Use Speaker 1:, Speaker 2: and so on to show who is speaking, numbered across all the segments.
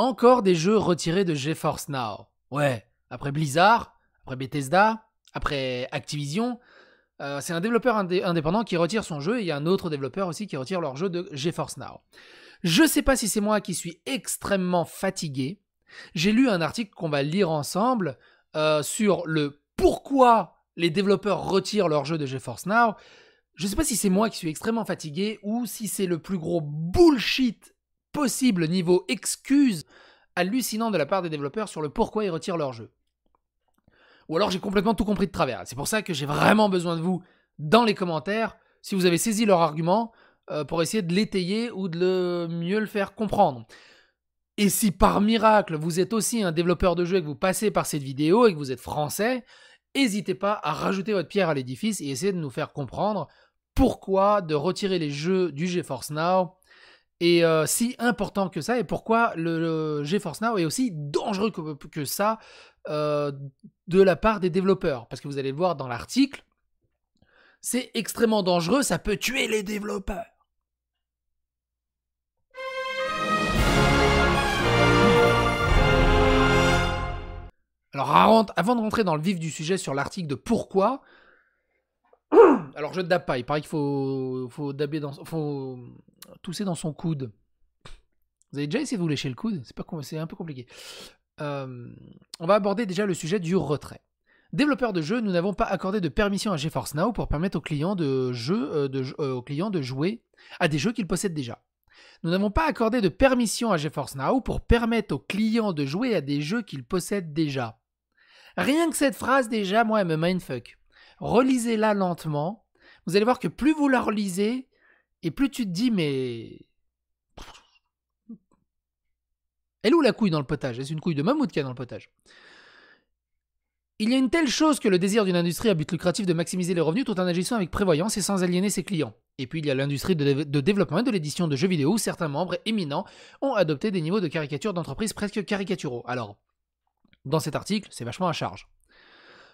Speaker 1: Encore des jeux retirés de GeForce Now. Ouais, après Blizzard, après Bethesda, après Activision, euh, c'est un développeur indépendant qui retire son jeu et il y a un autre développeur aussi qui retire leur jeu de GeForce Now. Je sais pas si c'est moi qui suis extrêmement fatigué. J'ai lu un article qu'on va lire ensemble euh, sur le pourquoi les développeurs retirent leur jeu de GeForce Now. Je sais pas si c'est moi qui suis extrêmement fatigué ou si c'est le plus gros bullshit possible niveau excuse hallucinant de la part des développeurs sur le pourquoi ils retirent leur jeu. Ou alors j'ai complètement tout compris de travers. C'est pour ça que j'ai vraiment besoin de vous dans les commentaires si vous avez saisi leur argument euh, pour essayer de l'étayer ou de le mieux le faire comprendre. Et si par miracle vous êtes aussi un développeur de jeu et que vous passez par cette vidéo et que vous êtes français, n'hésitez pas à rajouter votre pierre à l'édifice et essayer de nous faire comprendre pourquoi de retirer les jeux du GeForce Now et euh, si important que ça et pourquoi le, GeForce Now est aussi dangereux que, ça euh, de la part des développeurs. Parce que vous allez le voir dans l'article, c'est extrêmement dangereux, ça peut tuer les développeurs. Alors avant de rentrer dans le vif du sujet sur l'article de pourquoi, alors, je ne dabe pas. Il paraît qu'il faut, faut, dans, faut tousser dans son coude. Vous avez déjà essayé de vous lécher le coude C'est pas, c'est un peu compliqué. Euh, on va aborder déjà le sujet du retrait. Développeurs de jeux, nous n'avons pas accordé de permission à GeForce Now pour permettre aux clients de, jeux, euh, de, euh, aux clients de jouer à des jeux qu'ils possèdent déjà. Nous n'avons pas accordé de permission à GeForce Now pour permettre aux clients de jouer à des jeux qu'ils possèdent déjà. Rien que cette phrase déjà, moi, elle me mindfuck relisez-la lentement. Vous allez voir que plus vous la relisez, et plus tu te dis, mais. Elle est où la couille dans le potage Est-ce une couille de mammouth qu'il y a dans le potage Il y a une telle chose que le désir d'une industrie à but lucratif de maximiser les revenus tout en agissant avec prévoyance et sans aliéner ses clients. Et puis il y a l'industrie de, développement et de l'édition de jeux vidéo où certains membres éminents ont adopté des niveaux de caricature d'entreprise presque caricaturaux. Alors, dans cet article, c'est vachement à charge.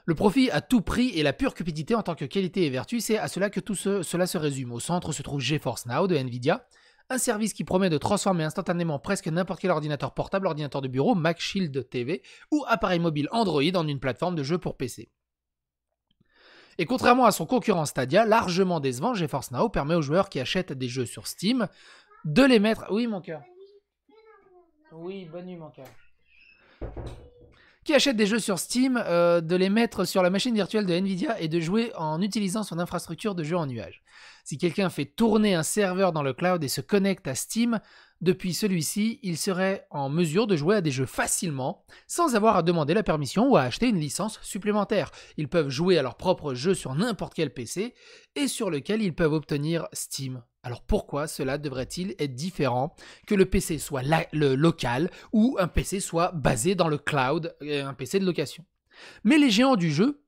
Speaker 1: Le profit à tout prix et la pure cupidité en tant que qualité et vertu, c'est à cela que tout cela se résume. Au centre se trouve GeForce Now de Nvidia, un service qui promet de transformer instantanément presque n'importe quel ordinateur portable, ordinateur de bureau, Mac Shield TV ou appareil mobile Android en une plateforme de jeu pour PC. Et contrairement à son concurrent Stadia, largement décevant, GeForce Now permet aux joueurs qui achètent des jeux sur Steam de les mettre. Oui, mon cœur. Oui, bonne nuit, mon cœur qui achète des jeux sur Steam, euh, de les mettre sur la machine virtuelle de Nvidia et de jouer en utilisant son infrastructure de jeu en nuage. Si quelqu'un fait tourner un serveur dans le cloud et se connecte à Steam, depuis celui-ci, il serait en mesure de jouer à des jeux facilement, sans avoir à demander la permission ou à acheter une licence supplémentaire. Ils peuvent jouer à leur propre jeu sur n'importe quel PC et sur lequel ils peuvent obtenir Steam alors pourquoi cela devrait-il être différent que le PC soit le local ou un PC soit basé dans le cloud, euh, un PC de location Mais les géants du jeu,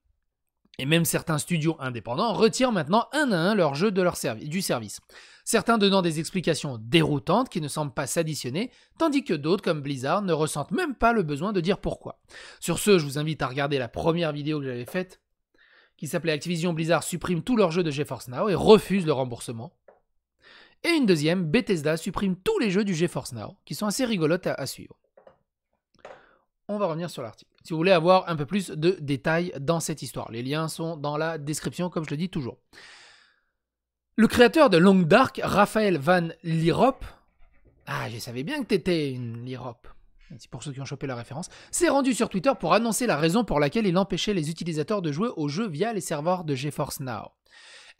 Speaker 1: et même certains studios indépendants, retirent maintenant un à un leur jeu de leur du service. Certains donnant des explications déroutantes qui ne semblent pas s'additionner, tandis que d'autres, comme Blizzard, ne ressentent même pas le besoin de dire pourquoi. Sur ce, je vous invite à regarder la première vidéo que j'avais faite, qui s'appelait Activision Blizzard supprime tous leurs jeux de GeForce Now et refuse le remboursement. Et une deuxième, Bethesda supprime tous les jeux du GeForce Now, qui sont assez rigolotes à, suivre. On va revenir sur l'article. Si vous voulez avoir un peu plus de détails dans cette histoire, les liens sont dans la description, comme je le dis toujours. Le créateur de Long Dark, Raphaël Van Lirop, ah, je savais bien que t'étais une Lirop, c'est pour ceux qui ont chopé la référence, s'est rendu sur Twitter pour annoncer la raison pour laquelle il empêchait les utilisateurs de jouer au jeu via les serveurs de GeForce Now.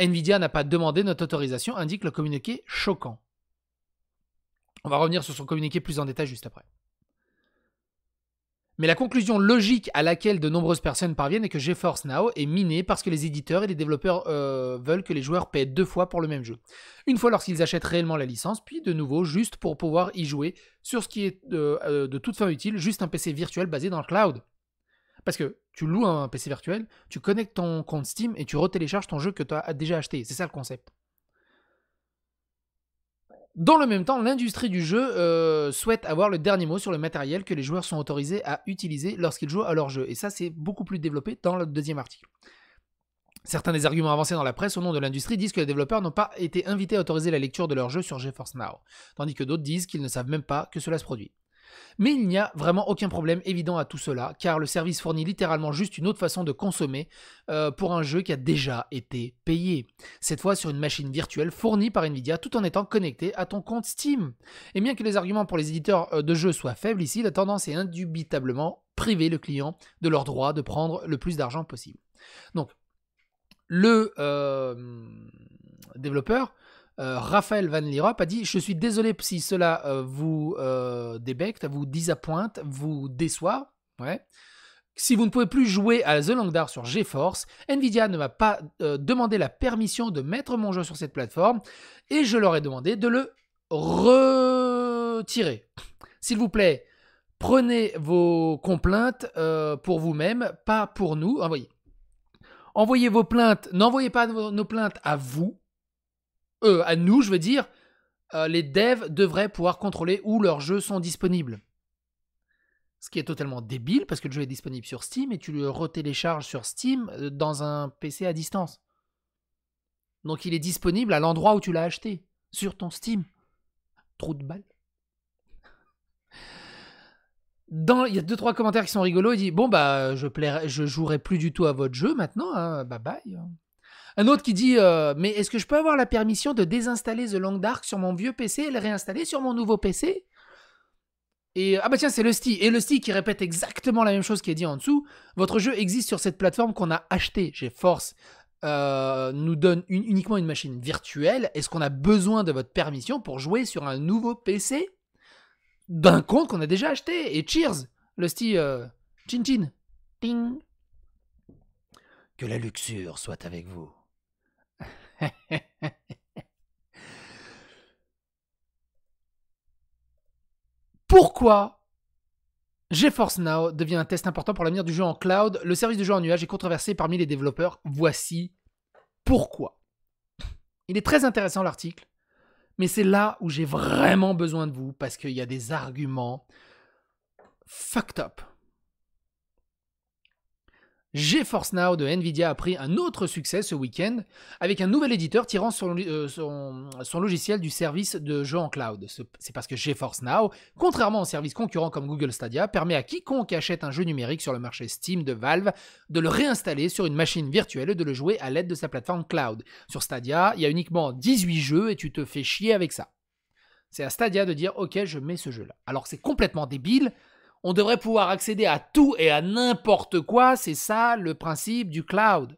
Speaker 1: Nvidia n'a pas demandé notre autorisation, indique le communiqué choquant. On va revenir sur son communiqué plus en détail juste après. Mais la conclusion logique à laquelle de nombreuses personnes parviennent est que GeForce Now est miné parce que les éditeurs et les développeurs euh, veulent que les joueurs paient deux fois pour le même jeu. Une fois lorsqu'ils achètent réellement la licence, puis de nouveau juste pour pouvoir y jouer sur ce qui est euh, euh, de toute fin utile, juste un PC virtuel basé dans le cloud. Parce que tu loues un PC virtuel, tu connectes ton compte Steam et tu retélécharges ton jeu que tu as déjà acheté. C'est ça le concept. Dans le même temps, l'industrie du jeu euh, souhaite avoir le dernier mot sur le matériel que les joueurs sont autorisés à utiliser lorsqu'ils jouent à leur jeu. Et ça, c'est beaucoup plus développé dans le deuxième article. Certains des arguments avancés dans la presse au nom de l'industrie disent que les développeurs n'ont pas été invités à autoriser la lecture de leur jeu sur GeForce Now, tandis que d'autres disent qu'ils ne savent même pas que cela se produit. Mais il n'y a vraiment aucun problème évident à tout cela, car le service fournit littéralement juste une autre façon de consommer euh, pour un jeu qui a déjà été payé. Cette fois sur une machine virtuelle fournie par Nvidia tout en étant connecté à ton compte Steam. Et bien que les arguments pour les éditeurs euh, de jeux soient faibles ici, la tendance est indubitablement priver le client de leur droit de prendre le plus d'argent possible. Donc, le euh, développeur euh, Raphaël Van Lierop a dit Je suis désolé si cela euh, vous euh, débecte, vous désappointe, vous déçoit. Si vous ne pouvez plus jouer à The Dark sur GeForce, Nvidia ne m'a pas demandé la permission de mettre mon jeu sur cette plateforme et je leur ai demandé de le retirer. S'il vous plaît, prenez vos complaintes pour vous-même, pas pour nous. Envoyez vos plaintes, n'envoyez pas nos plaintes à vous, à nous, je veux dire, euh, les devs devraient pouvoir contrôler où leurs jeux sont disponibles. Ce qui est totalement débile parce que le jeu est disponible sur Steam et tu le retélécharges sur Steam euh, dans un PC à distance. Donc il est disponible à l'endroit où tu l'as acheté, sur ton Steam. Trou de balle. Dans, il y a deux trois commentaires qui sont rigolos. Il dit bon bah je plairais, je jouerai plus du tout à votre jeu maintenant. Hein. bye bye. Hein. Un autre qui dit euh, Mais est-ce que je peux avoir la permission de désinstaller The Long Dark sur mon vieux PC et le réinstaller sur mon nouveau PC Et ah bah tiens, c'est le Et le qui répète exactement la même chose qui est dit en dessous. Votre jeu existe sur cette plateforme qu'on a achetée. J'ai force. Euh, nous donne uniquement une machine virtuelle. Est-ce qu'on a besoin de votre permission pour jouer sur un nouveau PC d'un compte qu'on a déjà acheté Et cheers Le euh, chin Que la luxure soit avec vous. Pourquoi GeForce Now devient un test important pour l'avenir du jeu en cloud Le service de jeu en nuage est controversé parmi les développeurs. Voici pourquoi. Il est très intéressant l'article, mais c'est là où j'ai vraiment besoin de vous parce qu'il y a des arguments fucked up GeForce Now de Nvidia a pris un autre succès ce week-end avec un nouvel éditeur tirant son, euh, logiciel du service de jeu en cloud. C'est parce que GeForce Now, contrairement aux services concurrents comme Google Stadia, permet à quiconque achète un jeu numérique sur le marché Steam de Valve de le réinstaller sur une machine virtuelle et de le jouer à l'aide de sa plateforme cloud. Sur Stadia, il y a uniquement 18 jeux et tu te fais chier avec ça. C'est à Stadia de dire ok je mets ce jeu là. Alors c'est complètement débile, on devrait pouvoir accéder à tout et à n'importe quoi, c'est ça le principe du cloud.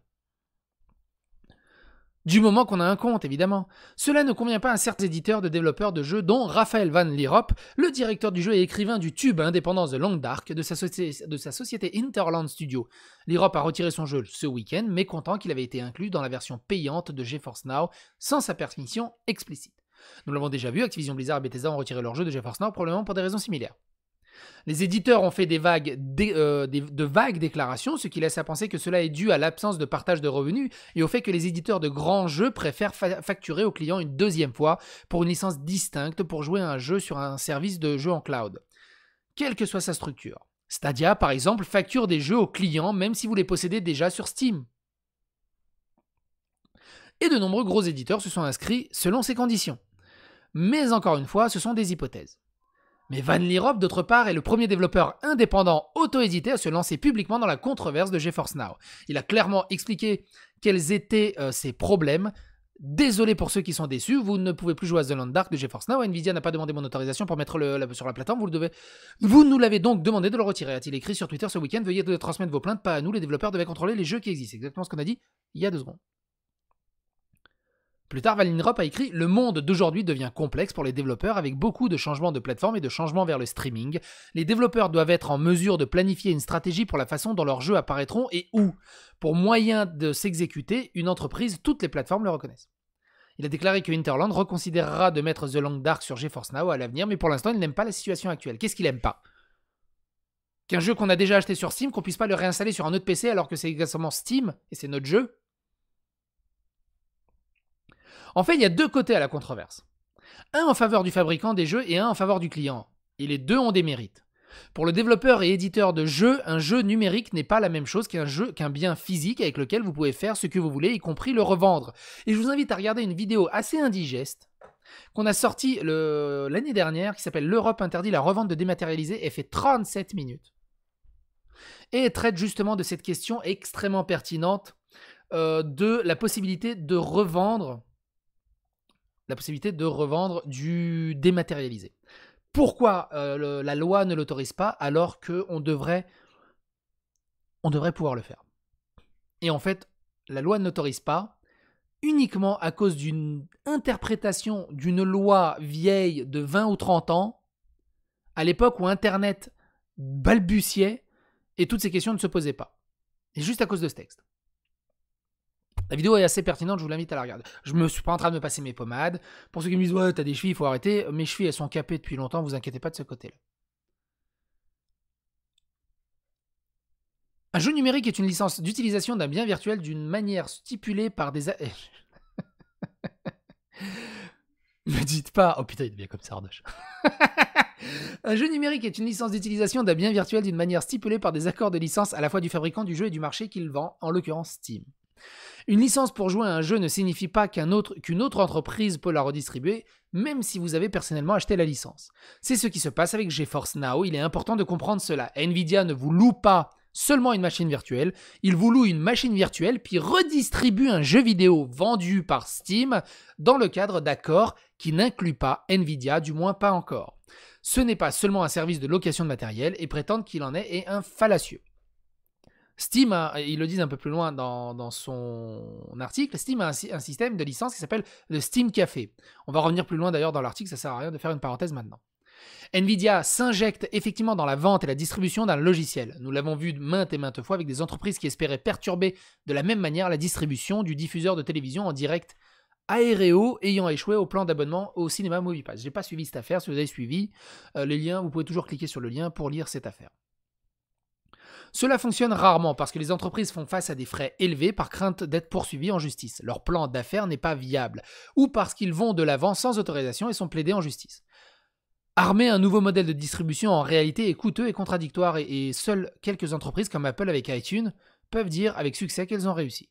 Speaker 1: Du moment qu'on a un compte, évidemment. Cela ne convient pas à certains éditeurs de développeurs de jeux, dont Raphaël Van Lierop, le directeur du jeu et écrivain du tube Indépendance de Long Dark de sa, société Interland Studio. Lierop a retiré son jeu ce week-end, mécontent qu'il avait été inclus dans la version payante de GeForce Now sans sa permission explicite. Nous l'avons déjà vu, Activision Blizzard et Bethesda ont retiré leur jeu de GeForce Now, probablement pour des raisons similaires. Les éditeurs ont fait des vagues euh, de vagues déclarations, ce qui laisse à penser que cela est dû à l'absence de partage de revenus et au fait que les éditeurs de grands jeux préfèrent facturer aux clients une deuxième fois pour une licence distincte pour jouer un jeu sur un service de jeu en cloud, quelle que soit sa structure. Stadia, par exemple, facture des jeux aux clients même si vous les possédez déjà sur Steam. Et de nombreux gros éditeurs se sont inscrits selon ces conditions. Mais encore une fois, ce sont des hypothèses. Mais Van Lierop, d'autre part, est le premier développeur indépendant auto hésité à se lancer publiquement dans la controverse de GeForce Now. Il a clairement expliqué quels étaient euh, ses problèmes, Désolé pour ceux qui sont déçus, vous ne pouvez plus jouer à The Land Dark de GeForce Now. Nvidia n'a pas demandé mon autorisation pour mettre le, sur la plateforme, vous le devez. Vous nous l'avez donc demandé de le retirer, a-t-il écrit sur Twitter ce week-end. Veuillez transmettre vos plaintes, pas à nous, les développeurs devaient contrôler les jeux qui existent. Exactement ce qu'on a dit il y a deux secondes. Plus tard, Valinrop a écrit Le monde d'aujourd'hui devient complexe pour les développeurs avec beaucoup de changements de plateforme et de changements vers le streaming. Les développeurs doivent être en mesure de planifier une stratégie pour la façon dont leurs jeux apparaîtront et où. Pour moyen de s'exécuter, une entreprise, toutes les plateformes le reconnaissent. Il a déclaré que Interland reconsidérera de mettre The Long Dark sur GeForce Now à l'avenir, mais pour l'instant, il n'aime pas la situation actuelle. Qu'est-ce qu'il n'aime pas Qu'un jeu qu'on a déjà acheté sur Steam, qu'on puisse pas le réinstaller sur un autre PC alors que c'est exactement Steam et c'est notre jeu en fait, il y a deux côtés à la controverse. Un en faveur du fabricant des jeux et un en faveur du client. Et les deux ont des mérites. Pour le développeur et éditeur de jeux, un jeu numérique n'est pas la même chose qu'un jeu, qu'un bien physique avec lequel vous pouvez faire ce que vous voulez, y compris le revendre. Et je vous invite à regarder une vidéo assez indigeste qu'on a sortie l'année dernière qui s'appelle L'Europe interdit la revente de dématérialisés et fait 37 minutes. Et traite justement de cette question extrêmement pertinente euh, de la possibilité de revendre la possibilité de revendre du dématérialisé. Pourquoi euh, la loi ne l'autorise pas alors qu'on devrait, on devrait pouvoir le faire Et en fait, la loi ne l'autorise pas uniquement à cause d'une interprétation d'une loi vieille de 20 ou 30 ans, à l'époque où Internet balbutiait et toutes ces questions ne se posaient pas. Et juste à cause de ce texte. La vidéo est assez pertinente, je vous l'invite à la regarder. Je me suis pas en train de me passer mes pommades. Pour ceux qui me disent, ouais, t'as des chevilles, il faut arrêter. Mes chevilles, elles sont capées depuis longtemps, vous inquiétez pas de ce côté-là. Un jeu numérique est une licence d'utilisation d'un bien virtuel d'une manière stipulée par des. Ne dites pas. Oh putain, il devient comme Sardoche. un jeu numérique est une licence d'utilisation d'un bien virtuel d'une manière stipulée par des accords de licence à la fois du fabricant du jeu et du marché qu'il vend, en l'occurrence Steam. Une licence pour jouer à un jeu ne signifie pas qu'une autre, autre entreprise peut la redistribuer, même si vous avez personnellement acheté la licence. C'est ce qui se passe avec GeForce Now, il est important de comprendre cela. Nvidia ne vous loue pas seulement une machine virtuelle, il vous loue une machine virtuelle puis redistribue un jeu vidéo vendu par Steam dans le cadre d'accords qui n'incluent pas Nvidia, du moins pas encore. Ce n'est pas seulement un service de location de matériel et prétendre qu'il en est est un fallacieux. Steam, ils le disent un peu plus loin dans, son article, Steam a un, système de licence qui s'appelle le Steam Café. On va revenir plus loin d'ailleurs dans l'article, ça sert à rien de faire une parenthèse maintenant. Nvidia s'injecte effectivement dans la vente et la distribution d'un logiciel. Nous l'avons vu maintes et maintes fois avec des entreprises qui espéraient perturber de la même manière la distribution du diffuseur de télévision en direct aéréo ayant échoué au plan d'abonnement au cinéma MoviePass. Je n'ai pas suivi cette affaire, si vous avez suivi euh, les liens, vous pouvez toujours cliquer sur le lien pour lire cette affaire. Cela fonctionne rarement parce que les entreprises font face à des frais élevés par crainte d'être poursuivies en justice. Leur plan d'affaires n'est pas viable ou parce qu'ils vont de l'avant sans autorisation et sont plaidés en justice. Armer un nouveau modèle de distribution en réalité est coûteux et contradictoire et, seules quelques entreprises comme Apple avec iTunes peuvent dire avec succès qu'elles ont réussi.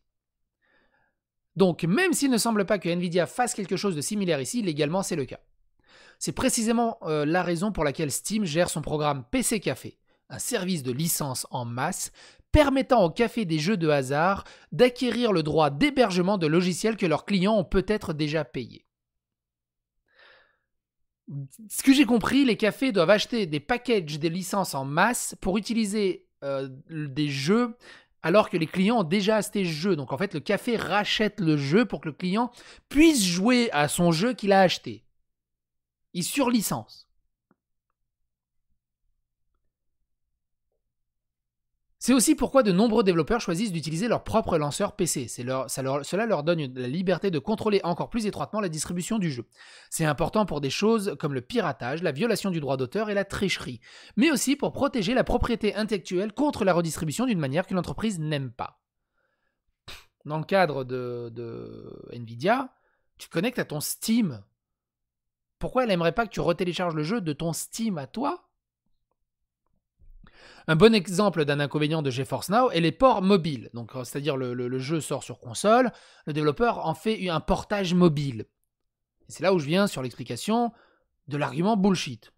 Speaker 1: Donc même s'il ne semble pas que Nvidia fasse quelque chose de similaire ici, légalement c'est le cas. C'est précisément euh, la raison pour laquelle Steam gère son programme PC Café un service de licence en masse permettant aux cafés des jeux de hasard d'acquérir le droit d'hébergement de logiciels que leurs clients ont peut-être déjà payés. Ce que j'ai compris, les cafés doivent acheter des packages des licences en masse pour utiliser euh, des jeux alors que les clients ont déjà acheté ce jeu. Donc en fait, le café rachète le jeu pour que le client puisse jouer à son jeu qu'il a acheté. Il surlicence. C'est aussi pourquoi de nombreux développeurs choisissent d'utiliser leur propre lanceur PC. cela leur donne la liberté de contrôler encore plus étroitement la distribution du jeu. C'est important pour des choses comme le piratage, la violation du droit d'auteur et la tricherie, mais aussi pour protéger la propriété intellectuelle contre la redistribution d'une manière que l'entreprise n'aime pas. Dans le cadre de, Nvidia, tu connectes à ton Steam. Pourquoi elle n'aimerait pas que tu retélécharges le jeu de ton Steam à toi un bon exemple d'un inconvénient de GeForce Now est les ports mobiles. Donc, euh, c'est-à-dire le, le, le jeu sort sur console, le développeur en fait un portage mobile. C'est là où je viens sur l'explication de l'argument bullshit.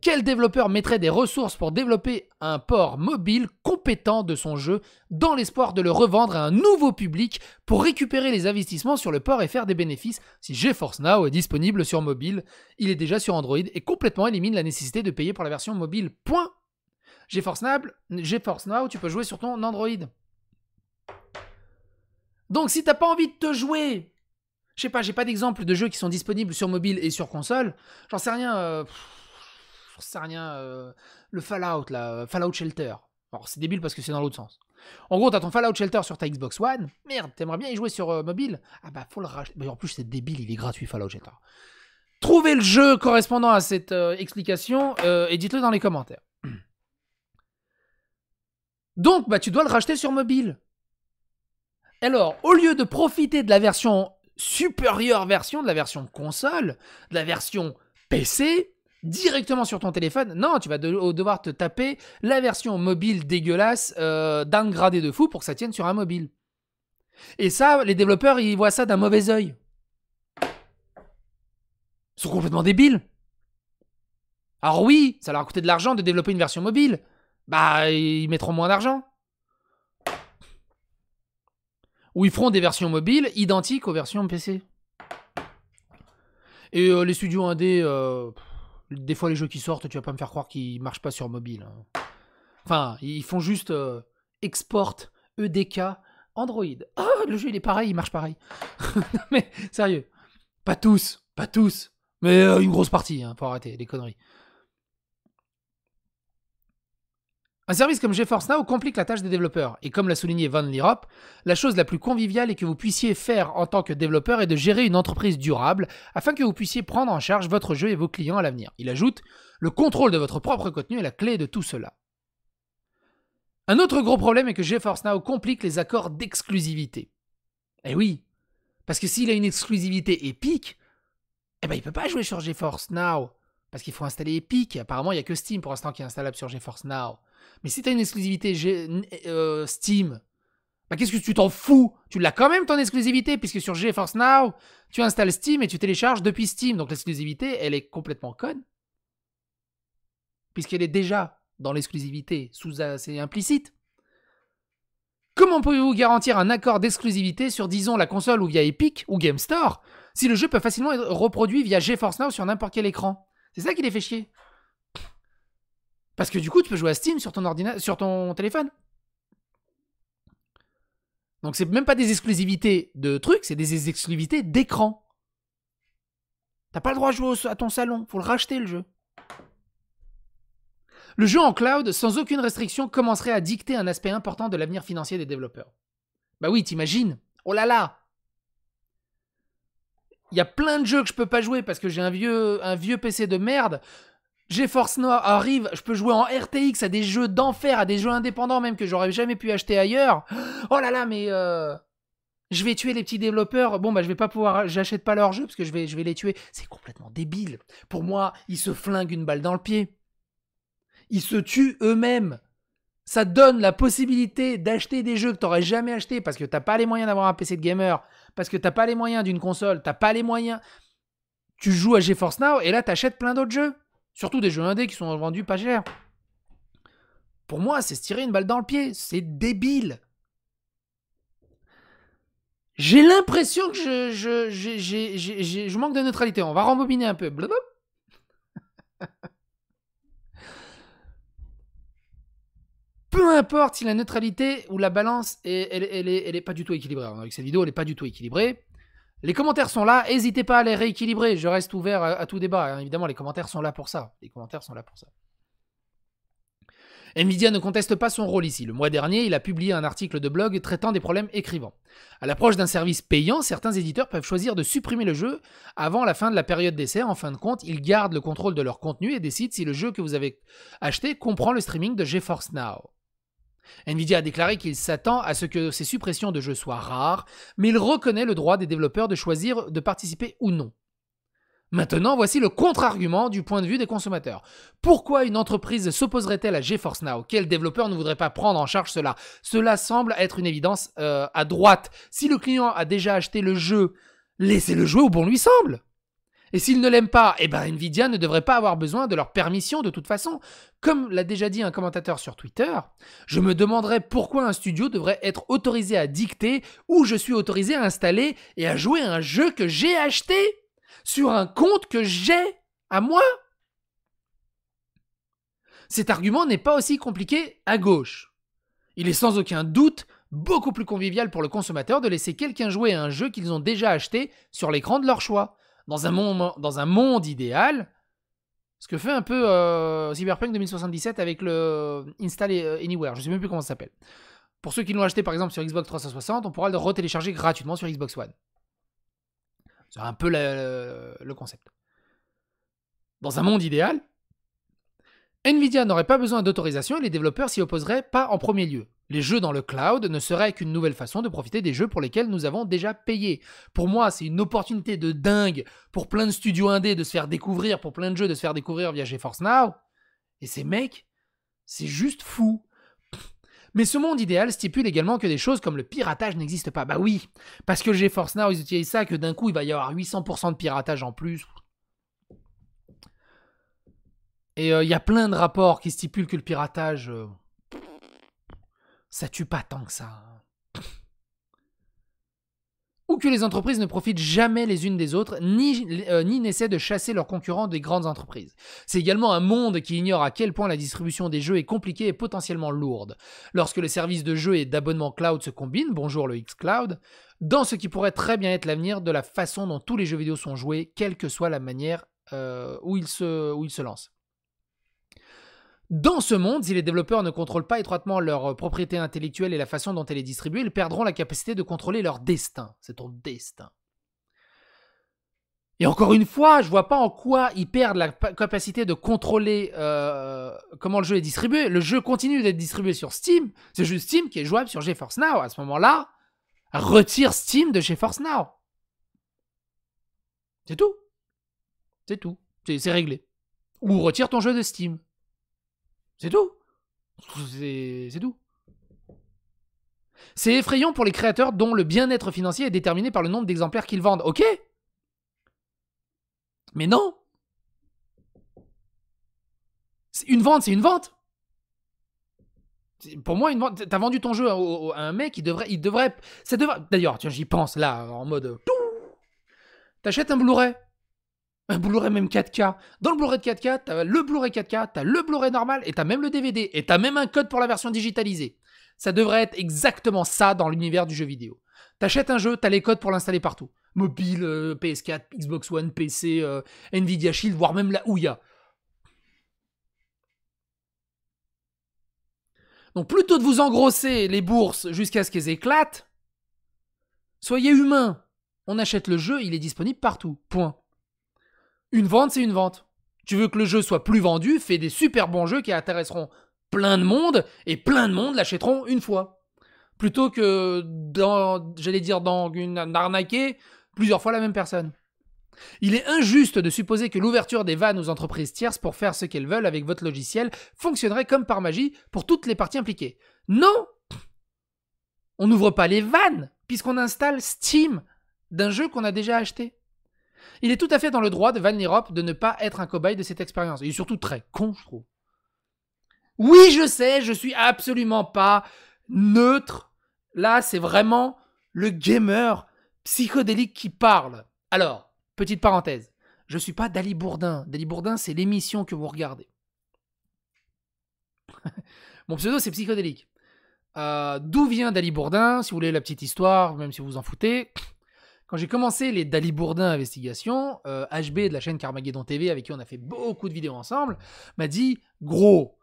Speaker 1: Quel développeur mettrait des ressources pour développer un port mobile compétent de son jeu dans l'espoir de le revendre à un nouveau public pour récupérer les investissements sur le port et faire des bénéfices Si GeForce Now est disponible sur mobile, il est déjà sur Android et complètement élimine la nécessité de payer pour la version mobile. Point GeForce Now, Now tu peux jouer sur ton Android. Donc si t'as pas envie de te jouer, je sais pas, j'ai pas d'exemple de jeux qui sont disponibles sur mobile et sur console, j'en sais rien. Euh, rien, euh, le Fallout, euh, Fallout Shelter. Alors c'est débile parce que c'est dans l'autre sens. En gros, as ton Fallout Shelter sur ta Xbox One. Merde, t'aimerais bien y jouer sur euh, mobile Ah bah faut le racheter. Mais en plus c'est débile, il est gratuit Fallout Shelter. Trouvez le jeu correspondant à cette explication et dites-le dans les commentaires. Donc bah tu dois le racheter sur mobile. Alors, au lieu de profiter de la version supérieure version, de la version console, de la version PC, directement sur ton téléphone. Non, tu vas devoir te taper la version mobile dégueulasse euh, d'un gradé de fou pour que ça tienne sur un mobile. Et ça, les développeurs, ils voient ça d'un mauvais oeil. Ils sont complètement débiles. Alors oui, ça leur a coûté de l'argent de développer une version mobile. Bah, ils mettront moins d'argent. Ou ils feront des versions mobiles identiques aux versions PC. Et euh, les studios indés... Euh, des fois, les jeux qui sortent, tu vas pas me faire croire qu'ils marchent pas sur mobile. Hein. Enfin, ils font juste euh, export EDK Android. Ah, le jeu il est pareil, il marche pareil. mais sérieux, pas tous, pas tous, mais euh, une grosse partie, pour hein, arrêter les conneries. Un service comme GeForce Now complique la tâche des développeurs, et comme l'a souligné Van Lierop, la chose la plus conviviale et que vous puissiez faire en tant que développeur est de gérer une entreprise durable afin que vous puissiez prendre en charge votre jeu et vos clients à l'avenir. Il ajoute Le contrôle de votre propre contenu est la clé de tout cela. Un autre gros problème est que GeForce Now complique les accords d'exclusivité. Eh oui, parce que s'il a une exclusivité Epic, eh ben il peut pas jouer sur GeForce Now, parce qu'il faut installer Epic, et apparemment il n'y a que Steam pour l'instant qui est installable sur GeForce Now. Mais si t'as une exclusivité euh, Steam, bah qu'est-ce que tu t'en fous Tu l'as quand même ton exclusivité, puisque sur GeForce Now, tu installes Steam et tu télécharges depuis Steam. Donc l'exclusivité, elle est complètement conne. Puisqu'elle est déjà dans l'exclusivité, sous assez euh, implicite. Comment pouvez-vous garantir un accord d'exclusivité sur, disons, la console ou via Epic ou Game Store si le jeu peut facilement être reproduit via GeForce Now sur n'importe quel écran C'est ça qui les fait chier. Parce que du coup, tu peux jouer à Steam sur ton, sur ton téléphone. Donc c'est même pas des exclusivités de trucs, c'est des exclusivités d'écran. T'as pas le droit de jouer à ton salon, faut le racheter le jeu. Le jeu en cloud, sans aucune restriction, commencerait à dicter un aspect important de l'avenir financier des développeurs. Bah oui, t'imagines Oh là là Il y a plein de jeux que je peux pas jouer parce que j'ai un vieux, un vieux PC de merde GeForce Now arrive, je peux jouer en RTX à des jeux d'enfer, à des jeux indépendants même que j'aurais jamais pu acheter ailleurs. Oh là là, mais euh, je vais tuer les petits développeurs. Bon bah je vais pas pouvoir, j'achète pas leurs jeux parce que je vais, je vais les tuer. C'est complètement débile. Pour moi, ils se flinguent une balle dans le pied. Ils se tuent eux-mêmes. Ça donne la possibilité d'acheter des jeux que t'aurais jamais acheté parce que t'as pas les moyens d'avoir un PC de gamer, parce que t'as pas les moyens d'une console, t'as pas les moyens. Tu joues à GeForce Now et là t'achètes plein d'autres jeux. Surtout des jeux indés qui sont vendus pas cher. Pour moi, c'est se tirer une balle dans le pied. C'est débile. J'ai l'impression que je, je, manque de neutralité. On va rembobiner un peu. Peu importe si la neutralité ou la balance, est, elle, pas du tout équilibrée. Avec cette vidéo, elle n'est pas du tout équilibrée. Les commentaires sont là, n'hésitez pas à les rééquilibrer, je reste ouvert à, tout débat. Hein. Évidemment, les commentaires sont là pour ça. Les commentaires sont là pour ça. Nvidia ne conteste pas son rôle ici. Le mois dernier, il a publié un article de blog traitant des problèmes écrivants. À l'approche d'un service payant, certains éditeurs peuvent choisir de supprimer le jeu avant la fin de la période d'essai. En fin de compte, ils gardent le contrôle de leur contenu et décident si le jeu que vous avez acheté comprend le streaming de GeForce Now. Nvidia a déclaré qu'il s'attend à ce que ces suppressions de jeux soient rares, mais il reconnaît le droit des développeurs de choisir de participer ou non. Maintenant, voici le contre-argument du point de vue des consommateurs. Pourquoi une entreprise s'opposerait-elle à GeForce Now Quel développeur ne voudrait pas prendre en charge cela Cela semble être une évidence euh, à droite. Si le client a déjà acheté le jeu, laissez-le jouer où bon lui semble. Et s'ils ne l'aiment pas, eh ben Nvidia ne devrait pas avoir besoin de leur permission de toute façon. Comme l'a déjà dit un commentateur sur Twitter, je me demanderais pourquoi un studio devrait être autorisé à dicter où je suis autorisé à installer et à jouer un jeu que j'ai acheté sur un compte que j'ai à moi. Cet argument n'est pas aussi compliqué à gauche. Il est sans aucun doute beaucoup plus convivial pour le consommateur de laisser quelqu'un jouer à un jeu qu'ils ont déjà acheté sur l'écran de leur choix, dans un, monde, idéal, ce que fait un peu euh, Cyberpunk 2077 avec le euh, Install euh, Anywhere, je ne sais même plus comment ça s'appelle. Pour ceux qui l'ont acheté par exemple sur Xbox 360, on pourra le retélécharger gratuitement sur Xbox One. C'est un peu le, le concept. Dans un monde idéal, Nvidia n'aurait pas besoin d'autorisation et les développeurs s'y opposeraient pas en premier lieu. Les jeux dans le cloud ne seraient qu'une nouvelle façon de profiter des jeux pour lesquels nous avons déjà payé. Pour moi, c'est une opportunité de dingue pour plein de studios indés de se faire découvrir, pour plein de jeux de se faire découvrir via GeForce Now. Et ces mecs, c'est juste fou. Mais ce monde idéal stipule également que des choses comme le piratage n'existent pas. Bah oui, parce que GeForce Now, ils utilisent ça, que d'un coup, il va y avoir 800% de piratage en plus. Et euh, il y a plein de rapports qui stipulent que le piratage... Euh, ça tue pas tant que ça. Hein. Ou que les entreprises ne profitent jamais les unes des autres, euh, ni, n'essaient de chasser leurs concurrents des grandes entreprises. C'est également un monde qui ignore à quel point la distribution des jeux est compliquée et potentiellement lourde. Lorsque les services de jeux et d'abonnement cloud se combinent, bonjour le xCloud, dans ce qui pourrait très bien être l'avenir de la façon dont tous les jeux vidéo sont joués, quelle que soit la manière euh, où ils se lancent. Dans ce monde, si les développeurs ne contrôlent pas étroitement leur euh, propriété intellectuelle et la façon dont elle est distribuée, ils perdront la capacité de contrôler leur destin. C'est ton destin. Et encore une fois, je vois pas en quoi ils perdent la capacité de contrôler euh, comment le jeu est distribué. Le jeu continue d'être distribué sur Steam. C'est juste Steam qui est jouable sur GeForce Now. À ce moment-là, retire Steam de GeForce Now. C'est tout. C'est tout. C'est réglé. Ou retire ton jeu de Steam. C'est tout. C'est tout. C'est effrayant pour les créateurs dont le bien-être financier est déterminé par le nombre d'exemplaires qu'ils vendent. Ok Mais non Une vente, c'est une vente pour moi, une vente, t'as vendu ton jeu à, un mec, il devrait, il devrait, devrait. D'ailleurs, tiens, j'y pense là, en mode. T'achètes un Blu-ray, un Blu-ray même 4K. Dans le Blu-ray 4K, t'as le Blu-ray 4K, t'as le Blu-ray normal et t'as même le DVD et t'as même un code pour la version digitalisée. Ça devrait être exactement ça dans l'univers du jeu vidéo. T'achètes un jeu, t'as les codes pour l'installer partout. Mobile, euh, PS4, Xbox One, PC, euh, Nvidia Shield, voire même la Ouya. Donc plutôt de vous engrosser les bourses jusqu'à ce qu'elles éclatent, soyez humains. On achète le jeu, il est disponible partout. Point. Une vente, c'est une vente. Tu veux que le jeu soit plus vendu, fais des super bons jeux qui intéresseront plein de monde et plein de monde l'achèteront une fois. Plutôt que dans, j'allais dire, dans une, arnaquée, plusieurs fois la même personne. Il est injuste de supposer que l'ouverture des vannes aux entreprises tierces pour faire ce qu'elles veulent avec votre logiciel fonctionnerait comme par magie pour toutes les parties impliquées. Non On n'ouvre pas les vannes puisqu'on installe Steam d'un jeu qu'on a déjà acheté. Il est tout à fait dans le droit de Van Nirop de ne pas être un cobaye de cette expérience. Il est surtout très con, je trouve. Oui, je sais, je suis absolument pas neutre. Là, c'est vraiment le gamer psychodélique qui parle. Alors, petite parenthèse, je suis pas Dali Bourdin. Dali Bourdin, c'est l'émission que vous regardez. Mon pseudo, c'est psychodélique. Euh, d'où vient Dali Bourdin Si vous voulez la petite histoire, même si vous vous en foutez, quand j'ai commencé les Dali Bourdin Investigation, HB euh, de la chaîne Carmageddon TV, avec qui on a fait beaucoup de vidéos ensemble, m'a dit Gros,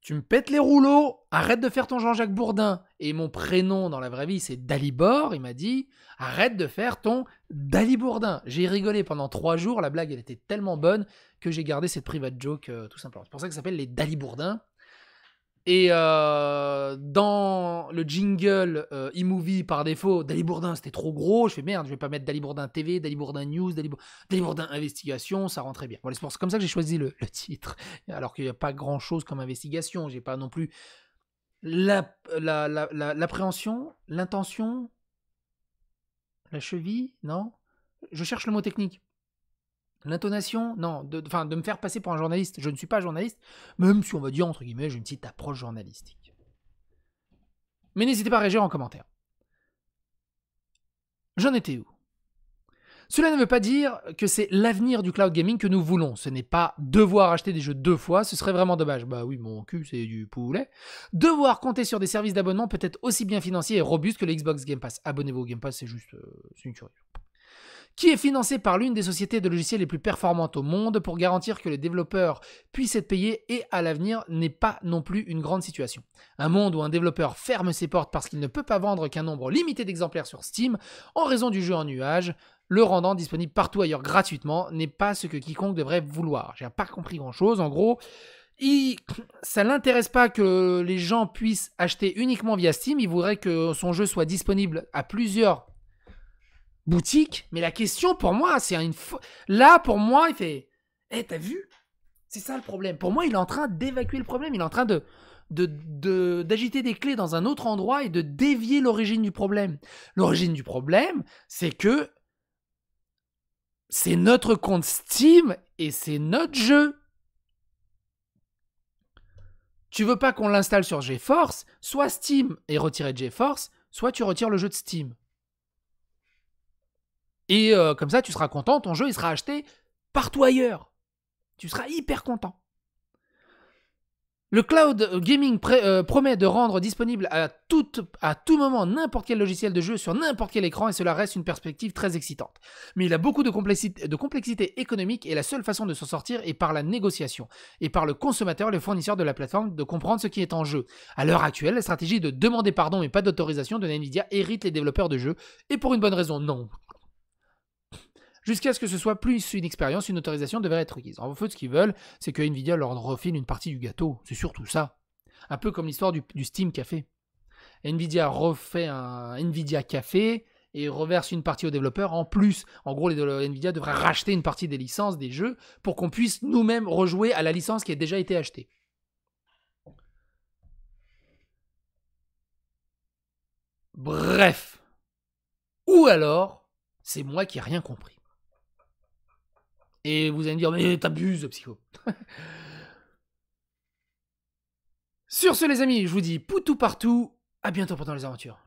Speaker 1: tu me pètes les rouleaux, arrête de faire ton Jean-Jacques Bourdin. Et mon prénom dans la vraie vie, c'est Dalibor. Il m'a dit, arrête de faire ton Dali Bourdin. J'ai rigolé pendant trois jours, la blague, elle était tellement bonne que j'ai gardé cette private joke euh, tout simplement. C'est pour ça que ça s'appelle les Dali Bourdin. Et euh, dans le jingle euh, e-movie par défaut, Dali Bourdin c'était trop gros. Je fais merde, je vais pas mettre Dali Bourdin TV, Dali Bourdin News, Dali, Bourdin Investigation, ça rentrait bien. Voilà, c'est comme ça que j'ai choisi le, titre. Alors qu'il n'y a pas grand chose comme investigation. J'ai pas non plus l'appréhension, l'intention, la cheville, non Je cherche le mot technique. L'intonation, non, de, me faire passer pour un journaliste, je ne suis pas journaliste, même si on va dire, entre guillemets, j'ai une petite approche journalistique. Mais n'hésitez pas à réagir en commentaire. J'en étais où Cela ne veut pas dire que c'est l'avenir du cloud gaming que nous voulons. Ce n'est pas devoir acheter des jeux deux fois, ce serait vraiment dommage. Bah oui, mon cul, c'est du poulet. Devoir compter sur des services d'abonnement peut-être aussi bien financiers et robustes que le Xbox Game Pass. Abonnez-vous au Game Pass, c'est juste... Euh, c'est une curieuse qui est financé par l'une des sociétés de logiciels les plus performantes au monde pour garantir que les développeurs puissent être payés et à l'avenir n'est pas non plus une grande situation. Un monde où un développeur ferme ses portes parce qu'il ne peut pas vendre qu'un nombre limité d'exemplaires sur Steam en raison du jeu en nuage, le rendant disponible partout ailleurs gratuitement n'est pas ce que quiconque devrait vouloir. J'ai pas compris grand chose. En gros, il, ça l'intéresse pas que les gens puissent acheter uniquement via Steam. Il voudrait que son jeu soit disponible à plusieurs boutique. Mais la question pour moi, c'est une. Là, pour moi, il fait. Eh, t'as vu C'est ça le problème. Pour moi, il est en train d'évacuer le problème. Il est en train de d'agiter de, des clés dans un autre endroit et de dévier l'origine du problème. L'origine du problème, c'est que c'est notre compte Steam et c'est notre jeu. Tu veux pas qu'on l'installe sur GeForce, soit Steam est retiré de GeForce, soit tu retires le jeu de Steam. Et euh, comme ça, tu seras content, ton jeu, il sera acheté partout ailleurs. Tu seras hyper content. Le cloud euh, gaming euh, promet de rendre disponible à tout, moment n'importe quel logiciel de jeu sur n'importe quel écran et cela reste une perspective très excitante. Mais il a beaucoup de complexité, économique et la seule façon de s'en sortir est par la négociation et par le consommateur, le fournisseur de la plateforme de comprendre ce qui est en jeu. À l'heure actuelle, la stratégie de demander pardon et pas d'autorisation de Nvidia hérite les développeurs de jeux et pour une bonne raison. Non, jusqu'à ce que ce soit plus une expérience, une autorisation devrait être requise. En fait, ce qu'ils veulent, c'est que Nvidia leur refile une partie du gâteau. C'est surtout ça. Un peu comme l'histoire du, Steam Café. Nvidia refait un Nvidia Café et reverse une partie aux développeurs en plus. En gros, Nvidia devrait racheter une partie des licences des jeux pour qu'on puisse nous-mêmes rejouer à la licence qui a déjà été achetée. Bref. Ou alors, c'est moi qui ai rien compris. Et vous allez me dire, mais t'abuses, psycho. Sur ce, les amis, je vous dis poutou partout. À bientôt pendant les aventures.